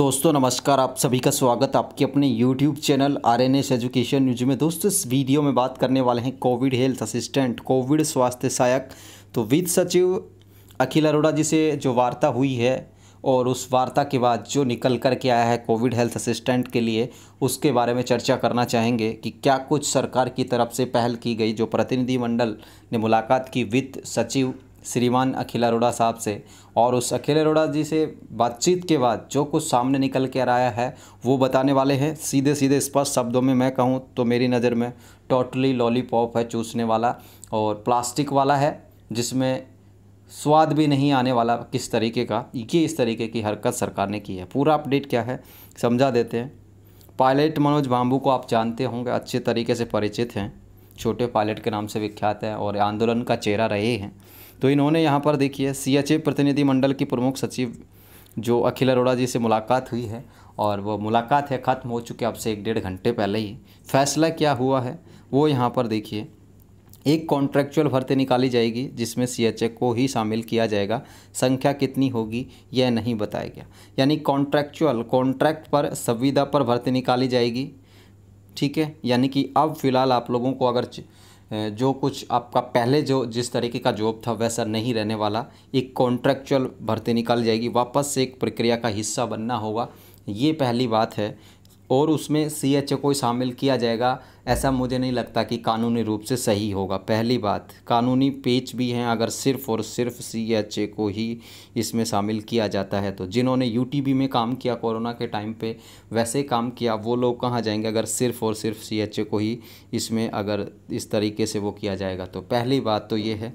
दोस्तों नमस्कार आप सभी का स्वागत आपके अपने YouTube channel R N S education news में दोस्तों इस वीडियो में बात करने वाले हैं कोविड हेल्थ असिस्टेंट कोविड स्वास्थ्य सहायक तो वित्त सचिव अखिल अरोड़ा जी से जो वार्ता हुई है और उस वार्ता के बाद जो निकल कर के आया है कोविड हेल्थ असिस्टेंट के लिए उसके बारे में चर्चा करना चाहेंगे कि क्या कुछ सरकार की तरफ से पहल की गई जो प्रतिनिधिमंडल ने मुलाकात की वित्त सचिव श्रीमान अखिल अरोड़ा साहब से और उस अखिल अरोड़ा जी से बातचीत के बाद जो कुछ सामने निकल के आया है वो बताने वाले हैं सीधे सीधे स्पष्ट शब्दों में मैं कहूँ तो मेरी नज़र में टोटली लॉलीपॉप है चूसने वाला और प्लास्टिक वाला है जिसमें स्वाद भी नहीं आने वाला किस तरीके का ये इस तरीके की हरकत सरकार ने की है पूरा अपडेट क्या है समझा देते हैं पायलट मनोज बाम्बू को आप जानते होंगे अच्छे तरीके से परिचित हैं छोटे पायलट के नाम से विख्यात हैं और आंदोलन का चेहरा रहे हैं तो इन्होंने यहाँ पर देखिए सी एच ए प्रतिनिधिमंडल की प्रमुख सचिव जो अखिल अरोड़ा जी से मुलाकात हुई है और वो मुलाकात है ख़त्म हो चुके अब से एक डेढ़ घंटे पहले ही फैसला क्या हुआ है वो यहाँ पर देखिए एक कॉन्ट्रैक्चुअल भर्ती निकाली जाएगी जिसमें सी को ही शामिल किया जाएगा संख्या कितनी होगी यह नहीं बताया गया यानी कॉन्ट्रैक्चुअल कॉन्ट्रैक्ट पर संविदा पर भर्ती निकाली जाएगी ठीक है यानी कि अब फिलहाल आप लोगों को अगर जो कुछ आपका पहले जो जिस तरीके का जॉब था वैसा नहीं रहने वाला एक कॉन्ट्रैक्चुअल भर्ती निकल जाएगी वापस से एक प्रक्रिया का हिस्सा बनना होगा ये पहली बात है और उसमें सी एच ओ को शामिल किया जाएगा ऐसा मुझे नहीं लगता कि कानूनी रूप से सही होगा पहली बात कानूनी पेच भी हैं अगर सिर्फ और सिर्फ सी एच ए को ही इसमें शामिल किया जाता है तो जिन्होंने यू टी बी में काम किया कोरोना के टाइम पे वैसे काम किया वो लोग कहाँ जाएंगे अगर सिर्फ और सिर्फ सी एच ए को ही इसमें अगर इस तरीके से वो किया जाएगा तो पहली बात तो ये है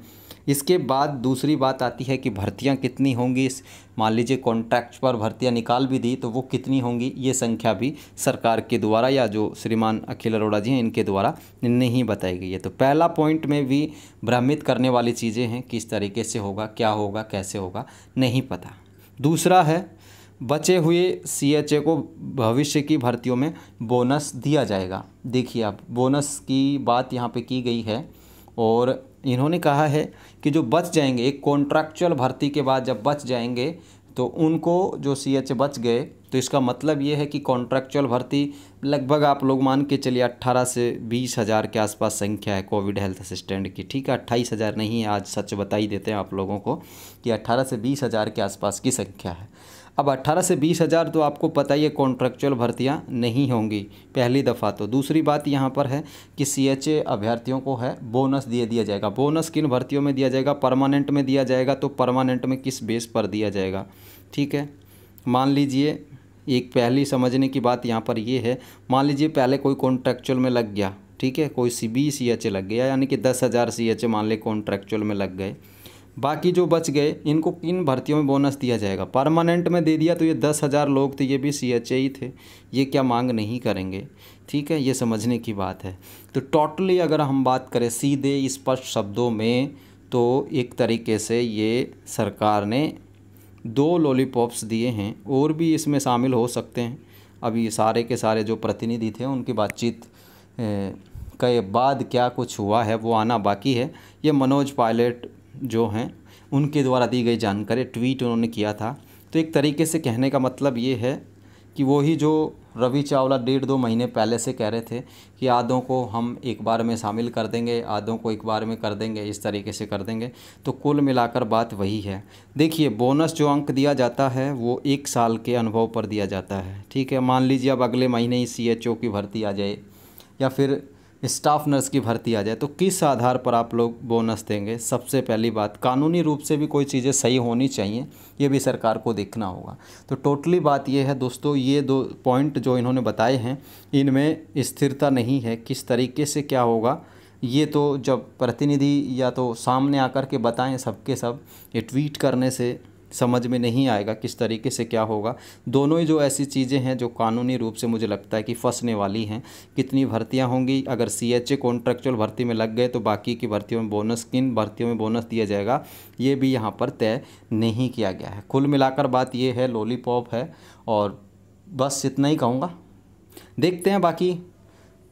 इसके बाद दूसरी बात आती है कि भर्तियां कितनी होंगी इस मान लीजिए कॉन्ट्रैक्ट पर भर्तियां निकाल भी दी तो वो कितनी होंगी ये संख्या भी सरकार के द्वारा या जो श्रीमान अखिल अरोड़ा जी हैं इनके द्वारा नहीं बताई गई है तो पहला पॉइंट में भी भ्रमित करने वाली चीज़ें हैं किस तरीके से होगा क्या होगा कैसे होगा नहीं पता दूसरा है बचे हुए सी एच ए को भविष्य की भर्तियों में बोनस दिया जाएगा देखिए आप बोनस की बात यहाँ पे की गई है और इन्होंने कहा है कि जो बच जाएंगे एक कॉन्ट्रैक्चुअल भर्ती के बाद जब बच जाएंगे तो उनको जो सी एच बच गए तो इसका मतलब ये है कि कॉन्ट्रैक्चुअल भर्ती लगभग आप लोग मान के चलिए अट्ठारह से बीस हज़ार के आसपास संख्या है कोविड हेल्थ असिस्टेंट की ठीक है अट्ठाईस हज़ार नहीं है आज सच बता ही देते हैं आप लोगों को कि अट्ठारह से बीस हज़ार के आसपास की संख्या है अब 18 से बीस हज़ार तो आपको पता ही है कॉन्ट्रेक्चुअल भर्तियाँ नहीं होंगी पहली दफ़ा तो दूसरी बात यहाँ पर है कि सी एच अभ्यर्थियों को है बोनस दिए दिया जाएगा बोनस किन भर्तियों में दिया जाएगा परमानेंट में दिया जाएगा तो परमानेंट में किस बेस पर दिया जाएगा ठीक है मान लीजिए एक पहली समझने की बात यहाँ पर ये है मान लीजिए पहले कोई कॉन्ट्रेक्चुअल में लग गया ठीक है कोई सी बी सी एच लग गया यानी कि दस हज़ार सी एच मान ले कॉन्ट्रेक्चुअल में लग गए बाकी जो बच गए इनको किन भर्तियों में बोनस दिया जाएगा परमानेंट में दे दिया तो ये दस हज़ार लोग थे ये भी सी एच ही थे ये क्या मांग नहीं करेंगे ठीक है ये समझने की बात है तो टोटली अगर हम बात करें सीधे स्पष्ट शब्दों में तो एक तरीके से ये सरकार ने दो लॉलीपॉप्स दिए हैं और भी इसमें शामिल हो सकते हैं अभी सारे के सारे जो प्रतिनिधि थे उनकी बातचीत के बाद क्या कुछ हुआ है वो आना बाकी है ये मनोज पायलट जो हैं उनके द्वारा दी गई जानकारी ट्वीट उन्होंने किया था तो एक तरीके से कहने का मतलब ये है कि वही जो रवि चावला डेढ़ दो महीने पहले से कह रहे थे कि आदों को हम एक बार में शामिल कर देंगे आदों को एक बार में कर देंगे इस तरीके से कर देंगे तो कुल मिलाकर बात वही है देखिए बोनस जो अंक दिया जाता है वो एक साल के अनुभव पर दिया जाता है ठीक है मान लीजिए अब अगले महीने ही सी की भर्ती आ जाए या फिर स्टाफ नर्स की भर्ती आ जाए तो किस आधार पर आप लोग बोनस देंगे सबसे पहली बात कानूनी रूप से भी कोई चीज़ें सही होनी चाहिए ये भी सरकार को देखना होगा तो टोटली बात ये है दोस्तों ये दो पॉइंट जो इन्होंने बताए हैं इनमें स्थिरता नहीं है किस तरीके से क्या होगा ये तो जब प्रतिनिधि या तो सामने आकर के बताएं सबके सब ये ट्वीट करने से समझ में नहीं आएगा किस तरीके से क्या होगा दोनों ही जो ऐसी चीज़ें हैं जो कानूनी रूप से मुझे लगता है कि फंसने वाली हैं कितनी भर्तियाँ होंगी अगर सी एच ए कॉन्ट्रेक्चुअल भर्ती में लग गए तो बाकी की भर्तियों में बोनस किन भर्तियों में बोनस दिया जाएगा ये भी यहाँ पर तय नहीं किया गया है कुल मिलाकर बात ये है लॉलीपॉप है और बस इतना ही कहूँगा देखते हैं बाकी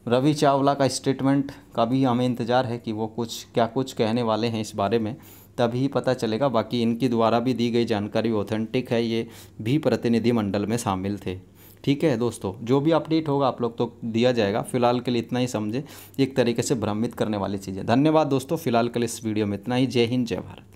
रवि चावला का स्टेटमेंट का भी हमें इंतज़ार है कि वो कुछ क्या कुछ कहने वाले हैं इस बारे में तभी पता चलेगा बाकी इनके द्वारा भी दी गई जानकारी ऑथेंटिक है ये भी प्रतिनिधिमंडल में शामिल थे ठीक है दोस्तों जो भी अपडेट होगा आप लोग तो दिया जाएगा फिलहाल के लिए इतना ही समझे एक तरीके से भ्रमित करने वाली चीज़ें धन्यवाद दोस्तों फिलहाल के लिए इस वीडियो में इतना ही जय हिंद जय भारत